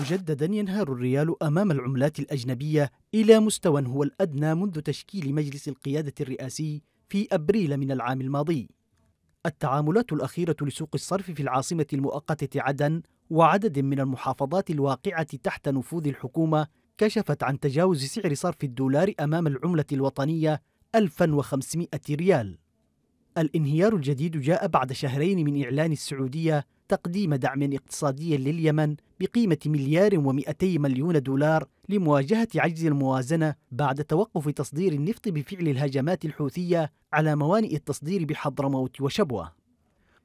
مجددا ينهار الريال أمام العملات الأجنبية إلى مستوى هو الأدنى منذ تشكيل مجلس القيادة الرئاسي في أبريل من العام الماضي التعاملات الأخيرة لسوق الصرف في العاصمة المؤقتة عدن وعدد من المحافظات الواقعة تحت نفوذ الحكومة كشفت عن تجاوز سعر صرف الدولار أمام العملة الوطنية 1500 ريال الانهيار الجديد جاء بعد شهرين من إعلان السعودية تقديم دعم اقتصادي لليمن بقيمة مليار ومئتي مليون دولار لمواجهة عجز الموازنة بعد توقف تصدير النفط بفعل الهجمات الحوثية على موانئ التصدير بحضرموت وشبوة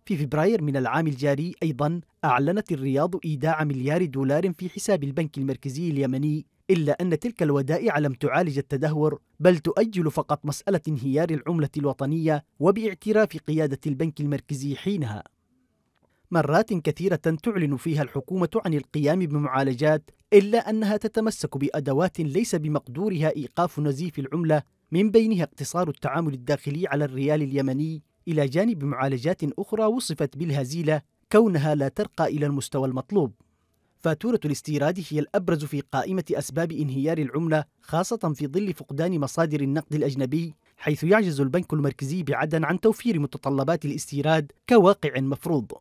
في فبراير من العام الجاري أيضا أعلنت الرياض إيداع مليار دولار في حساب البنك المركزي اليمني إلا أن تلك الودائع لم تعالج التدهور بل تؤجل فقط مسألة انهيار العملة الوطنية وباعتراف قيادة البنك المركزي حينها مرات كثيرة تعلن فيها الحكومة عن القيام بمعالجات إلا أنها تتمسك بأدوات ليس بمقدورها إيقاف نزيف العملة من بينها اقتصار التعامل الداخلي على الريال اليمني إلى جانب معالجات أخرى وصفت بالهزيلة كونها لا ترقى إلى المستوى المطلوب فاتورة الاستيراد هي الأبرز في قائمة أسباب انهيار العملة خاصة في ظل فقدان مصادر النقد الأجنبي حيث يعجز البنك المركزي بعدن عن توفير متطلبات الاستيراد كواقع مفروض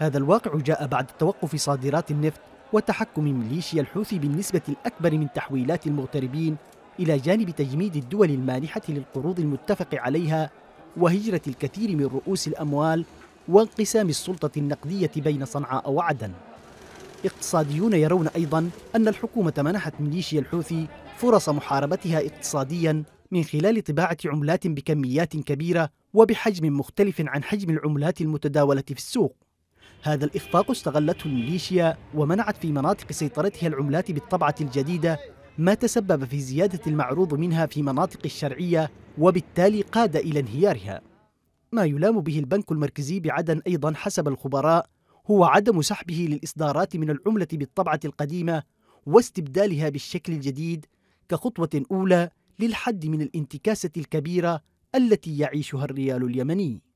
هذا الواقع جاء بعد توقف صادرات النفط وتحكم ميليشيا الحوثي بالنسبة الأكبر من تحويلات المغتربين إلى جانب تجميد الدول المانحة للقروض المتفق عليها وهجرة الكثير من رؤوس الأموال وانقسام السلطة النقدية بين صنعاء وعدن اقتصاديون يرون أيضا أن الحكومة منحت ميليشيا الحوثي فرص محاربتها اقتصاديا من خلال طباعة عملات بكميات كبيرة وبحجم مختلف عن حجم العملات المتداولة في السوق هذا الإخفاق استغلته الميليشيا ومنعت في مناطق سيطرتها العملات بالطبعة الجديدة ما تسبب في زيادة المعروض منها في مناطق الشرعية وبالتالي قاد إلى انهيارها ما يلام به البنك المركزي بعدن أيضا حسب الخبراء هو عدم سحبه للإصدارات من العملة بالطبعة القديمة واستبدالها بالشكل الجديد كخطوة أولى للحد من الانتكاسة الكبيرة التي يعيشها الريال اليمني